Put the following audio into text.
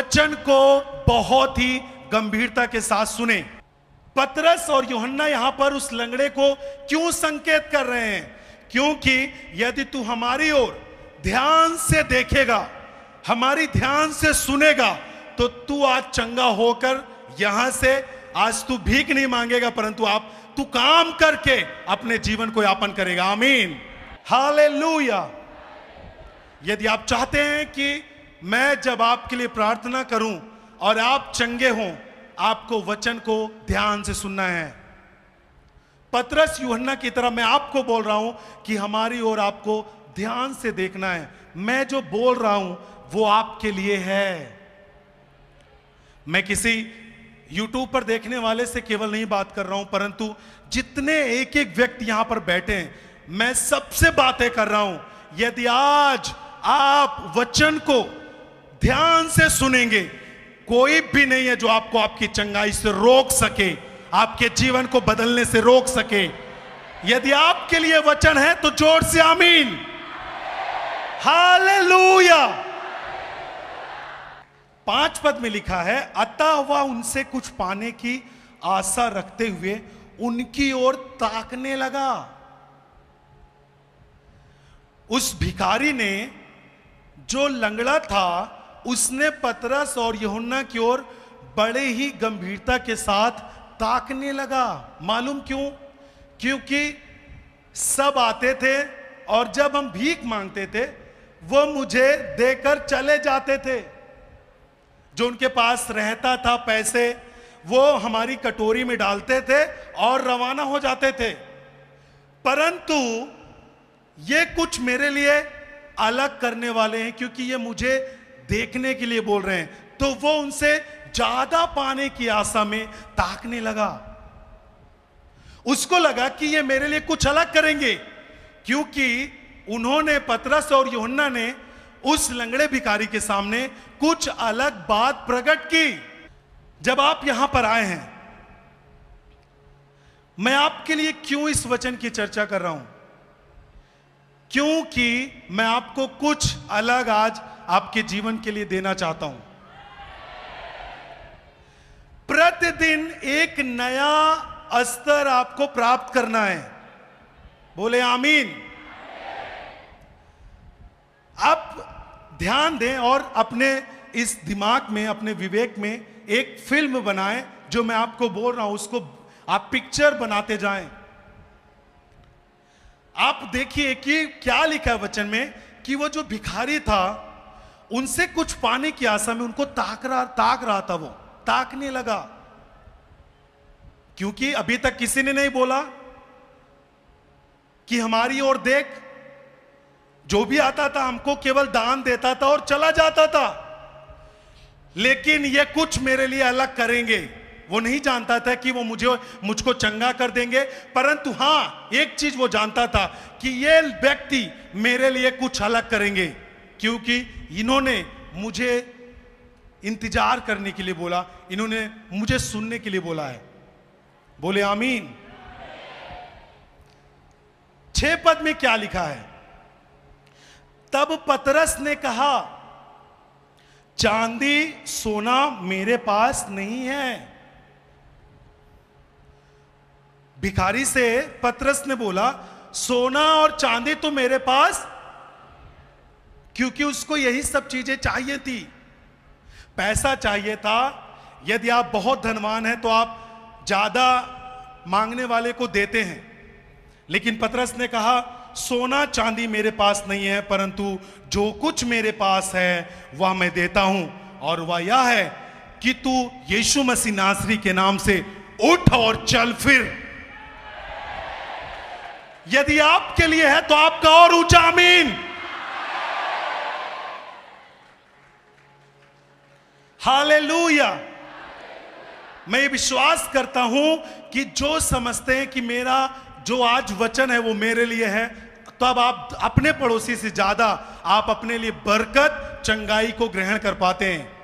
वचन को बहुत ही गंभीरता के साथ सुने पतरस और योहन्ना यहां पर उस लंगड़े को क्यों संकेत कर रहे हैं क्योंकि यदि तू हमारी ओर ध्यान से देखेगा हमारी ध्यान से सुनेगा तो तू आज चंगा होकर यहां से आज तू भीख नहीं मांगेगा परंतु आप तू काम करके अपने जीवन को यापन करेगा आमीन हाले यदि आप चाहते हैं कि मैं जब आपके लिए प्रार्थना करूं और आप चंगे हों आपको वचन को ध्यान से सुनना है पत्रस युहन्ना की तरह मैं आपको बोल रहा हूं कि हमारी ओर आपको ध्यान से देखना है मैं जो बोल रहा हूं वो आपके लिए है मैं किसी YouTube पर देखने वाले से केवल नहीं बात कर रहा हूं परंतु जितने एक एक व्यक्ति यहां पर बैठे हैं मैं सबसे बातें कर रहा हूं यदि आज आप वचन को ध्यान से सुनेंगे कोई भी नहीं है जो आपको आपकी चंगाई से रोक सके आपके जीवन को बदलने से रोक सके यदि आपके लिए वचन है तो जोर से आमीन हालेलुया पांच पद में लिखा है अतः हुआ उनसे कुछ पाने की आशा रखते हुए उनकी ओर ताकने लगा उस भिखारी ने जो लंगड़ा था उसने पतरस और यहुन्ना की ओर बड़े ही गंभीरता के साथ ताकने लगा मालूम क्यों क्योंकि सब आते थे और जब हम भीख मांगते थे वो मुझे देकर चले जाते थे जो उनके पास रहता था पैसे वो हमारी कटोरी में डालते थे और रवाना हो जाते थे परंतु ये कुछ मेरे लिए अलग करने वाले हैं क्योंकि ये मुझे देखने के लिए बोल रहे हैं तो वो उनसे ज्यादा पाने की आशा में ताकने लगा उसको लगा कि ये मेरे लिए कुछ अलग करेंगे क्योंकि उन्होंने पतरस और योहन्ना ने उस लंगड़े भिखारी के सामने कुछ अलग बात प्रकट की जब आप यहां पर आए हैं मैं आपके लिए क्यों इस वचन की चर्चा कर रहा हूं क्योंकि मैं आपको कुछ अलग आज आपके जीवन के लिए देना चाहता हूं प्रतिदिन एक नया स्तर आपको प्राप्त करना है बोले आमीन आप ध्यान दें और अपने इस दिमाग में अपने विवेक में एक फिल्म बनाएं जो मैं आपको बोल रहा हूं उसको आप पिक्चर बनाते जाएं आप देखिए कि क्या लिखा है वचन में कि वो जो भिखारी था उनसे कुछ पाने की आशा में उनको ताक रहा ताक रहा था वो ताकने लगा क्योंकि अभी तक किसी ने नहीं बोला कि हमारी ओर देख जो भी आता था हमको केवल दान देता था और चला जाता था लेकिन ये कुछ मेरे लिए अलग करेंगे वो नहीं जानता था कि वो मुझे मुझको चंगा कर देंगे परंतु हां एक चीज वो जानता था कि ये व्यक्ति मेरे लिए कुछ अलग करेंगे क्योंकि इन्होंने मुझे इंतजार करने के लिए बोला इन्होंने मुझे सुनने के लिए बोला है बोले आमीन छह पद में क्या लिखा है तब पतरस ने कहा चांदी सोना मेरे पास नहीं है भिखारी से पतरस ने बोला सोना और चांदी तो मेरे पास क्योंकि उसको यही सब चीजें चाहिए थी पैसा चाहिए था यदि आप बहुत धनवान हैं तो आप ज्यादा मांगने वाले को देते हैं लेकिन पतरस ने कहा सोना चांदी मेरे पास नहीं है परंतु जो कुछ मेरे पास है वह मैं देता हूं और वह यह है कि तू यीशु मसीह नासरी के नाम से उठ और चल फिर यदि आपके लिए है तो आपका और ऊंचा अमीन हालेलुया मैं विश्वास करता हूं कि जो समझते हैं कि मेरा जो आज वचन है वो मेरे लिए है तो अब आप अपने पड़ोसी से ज्यादा आप अपने लिए बरकत चंगाई को ग्रहण कर पाते हैं